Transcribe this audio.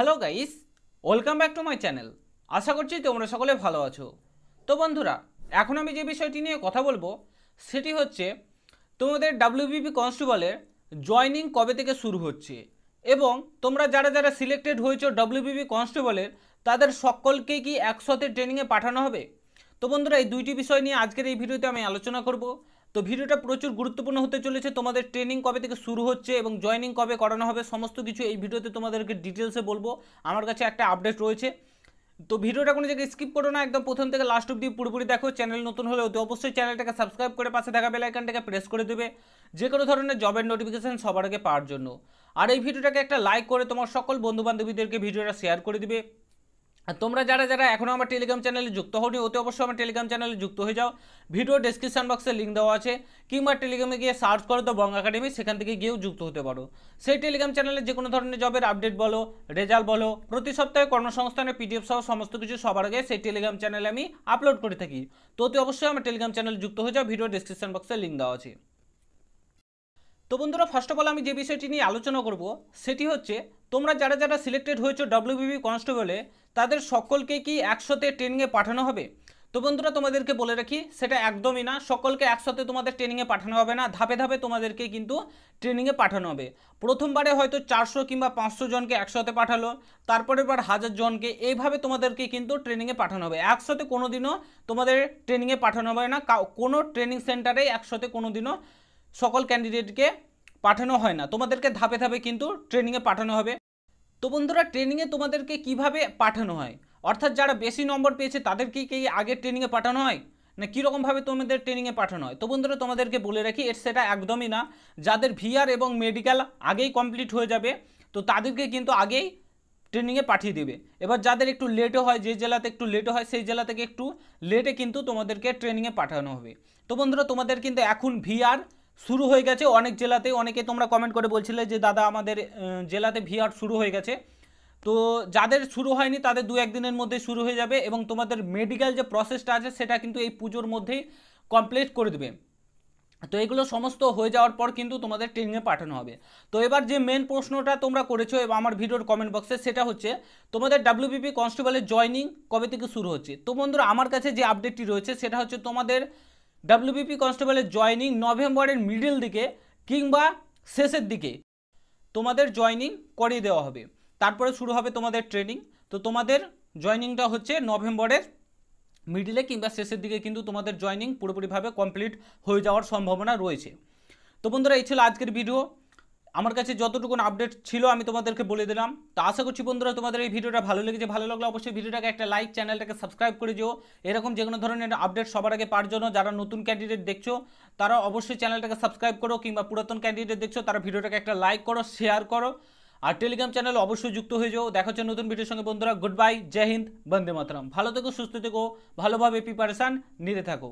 hello guys welcome back to my channel আশা করছি তোমরা সকলে ভালো আছো তো বন্ধুরা এখন আমি যে বিষয়টি নিয়ে কথা বলবো সেটি হচ্ছে তোমাদের ডাব্লিউবিপি কনস্টেবলের জয়নিং কবে থেকে শুরু হচ্ছে এবং তোমরা যারা যারা সিলেক্টেড হয়েছো ডাব্লিউবিপি কনস্টেবলের তাদের সকলকে কি একসাথে ট্রেনিংয়ে পাঠানো হবে তো বন্ধুরা এই দুইটি বিষয় নিয়ে আজকের এই ভিডিওতে আমি আলোচনা করব তো ভিডিওটা প্রচুর গুরুত্বপূর্ণ হতে চলেছে তোমাদের ট্রেনিং কবে থেকে শুরু হচ্ছে এবং জয়নিং কবে করানো হবে সমস্ত কিছু এই ভিডিওতে তোমাদেরকে ডিটেলসে বলবো আমার কাছে একটা আপডেট রয়েছে তো ভিডিওটা কোনো জায়গায় স্কিপ করো না একদম প্রথম থেকে লাস্ট অব্দি পুরোপুরি দেখো চ্যানেল নতুন হলে অতি অবশ্যই চ্যানেলটাকে সাবস্ক্রাইব করে পাশে থাকা বেলাইকানটাকে প্রেস করে দেবে যে কোনো ধরনের জবের নোটিফিকেশান সবার আগে পাওয়ার জন্য আর এই ভিডিওটাকে একটা লাইক করে তোমার সকল বন্ধুবান্ধবীদেরকে ভিডিওটা শেয়ার করে দেবে তোমরা যারা যারা এখনও আমার টেলিগ্রাম চ্যানেলে যুক্ত হওনি ওতে অবশ্যই আমার টেলিগ্রাম চ্যানেলে যুক্ত হয়ে যাও ভিডিও ডিসক্রিপশান বক্সে লিঙ্ক দেওয়া আছে কিংবা টেলিগ্রামে গিয়ে সার্চ করো তো বঙ্গ একাডেমি সেখান থেকে গিয়েও যুক্ত হতে পারো সেই টেলিগ্রাম চ্যানেলে যে কোনো ধরনের জবের আপডেট বলো রেজাল্ট বলো প্রতি সপ্তাহে কর্মসংস্থানের পিডিএফ সহ সমস্ত কিছু সবার আগে সেই টেলিগ্রাম চ্যানেলে আমি আপলোড করে থাকি তো অতি অবশ্যই আমার টেলিগ্রাম চ্যানেলে যুক্ত হয়ে যাও ভিডিও ডিসক্রিপশান বক্সে লিঙ্ক দেওয়া আছে তো বন্ধুরা ফার্স্ট অফ অল আমি যে বিষয়টি নিয়ে আলোচনা করব সেটি হচ্ছে তোমরা যারা যারা সিলেক্টেড হয়েছো ডব্লিউবিবি কনস্টেবলে তাদের সকলকে কি একসাথে ট্রেনিংয়ে পাঠানো হবে তো বন্ধুরা তোমাদেরকে বলে রাখি সেটা একদমই না সকলকে একসাথে তোমাদের ট্রেনিংয়ে পাঠানো হবে না ধাপে ধাপে তোমাদেরকে কিন্তু ট্রেনিংয়ে পাঠানো হবে প্রথমবারে হয়তো চারশো কিংবা পাঁচশো জনকে একসাথে পাঠালো তারপরের বার হাজার জনকে এইভাবে তোমাদেরকে কিন্তু ট্রেনিংয়ে পাঠানো হবে একসাথে কোনো দিনও তোমাদের ট্রেনিংয়ে পাঠানো হবে না কোনো ট্রেনিং সেন্টারে একসাথে কোনো দিনও সকল ক্যান্ডিডেটকে পাঠানো হয় না তোমাদেরকে ধাপে ধাপে কিন্তু ট্রেনিংয়ে পাঠানো হবে তো বন্ধুরা ট্রেনিংয়ে তোমাদেরকে কিভাবে পাঠানো হয় অর্থাৎ যারা বেশি নম্বর পেয়েছে তাদেরকে কি আগে ট্রেনিংয়ে পাঠানো হয় না কীরকমভাবে তোমাদের ট্রেনিংয়ে পাঠানো হয় তো বন্ধুরা তোমাদেরকে বলে রাখি এর সেটা একদমই না যাদের ভিআর এবং মেডিকেল আগেই কমপ্লিট হয়ে যাবে তো তাদেরকে কিন্তু আগেই ট্রেনিংয়ে পাঠিয়ে দেবে এবার যাদের একটু লেটও হয় যে জেলাতে একটু লেটও হয় সেই জেলা থেকে একটু লেটে কিন্তু তোমাদেরকে ট্রেনিংয়ে পাঠানো হবে তো বন্ধুরা তোমাদের কিন্তু এখন ভিআর শুরু হয়ে গেছে অনেক জেলাতে অনেকে তোমরা কমেন্ট করে বলছিলে যে দাদা আমাদের জেলাতে ভিআর শুরু হয়ে গেছে তো যাদের শুরু হয়নি তাদের দু একদিনের মধ্যে শুরু হয়ে যাবে এবং তোমাদের মেডিকেল যে প্রসেসটা আছে সেটা কিন্তু এই পুজোর মধ্যেই কমপ্লিট করে দেবে তো এগুলো সমস্ত হয়ে যাওয়ার পর কিন্তু তোমাদের ট্রেনিংয়ে পাঠানো হবে তো এবার যে মেন প্রশ্নটা তোমরা করেছো এবং আমার ভিডিওর কমেন্ট বক্সে সেটা হচ্ছে তোমাদের ডাব্লিউবিপি কনস্টেবলের জয়নিং কবে থেকে শুরু হচ্ছে তো বন্ধুরা আমার কাছে যে আপডেটটি রয়েছে সেটা হচ্ছে তোমাদের ডাব্লিউবিপি কনস্টেবলের জয়নিং নভেম্বরের মিডিল দিকে কিংবা শেষের দিকে তোমাদের জয়নিং করিয়ে দেওয়া হবে তারপরে শুরু হবে তোমাদের ট্রেনিং তো তোমাদের জয়নিংটা হচ্ছে নভেম্বরের মিডিলে কিংবা শেষের দিকে কিন্তু তোমাদের জয়নিং পুরোপুরিভাবে কমপ্লিট হয়ে যাওয়ার সম্ভাবনা রয়েছে তো বন্ধুরা এই ছিল আজকের ভিডিও আমার কাছে যতটুকু আপডেট ছিল আমি তোমাদেরকে বলে দিলাম তো আশা করছি বন্ধুরা তোমাদের এই ভিডিওটা ভালো লেগেছে ভালো লাগলে অবশ্যই ভিডিওটাকে একটা লাইক চ্যানেলটাকে সাবস্ক্রাইব করে যেও এরকম যে কোনো ধরনের আপডেট সবার আগে পার জন্য যারা নতুন ক্যান্ডিডেট দেখছো তারা অবশ্যই চ্যানেলটাকে সাবস্ক্রাইব করো কিংবা পুরাতন ক্যান্ডিডেট দেখছো তারা ভিডিওটাকে একটা লাইক করো শেয়ার করো আর টেলিগ্রাম চ্যানেল অবশ্যই যুক্ত হয়ে যাও দেখা হচ্ছে নতুন ভিডিওর সঙ্গে বন্ধুরা গুড বাই জয় হিন্দ বন্দে মাতরম ভালো থেকো সুস্থ থেকো ভালোভাবে প্রিপারেশান নিতে থাকো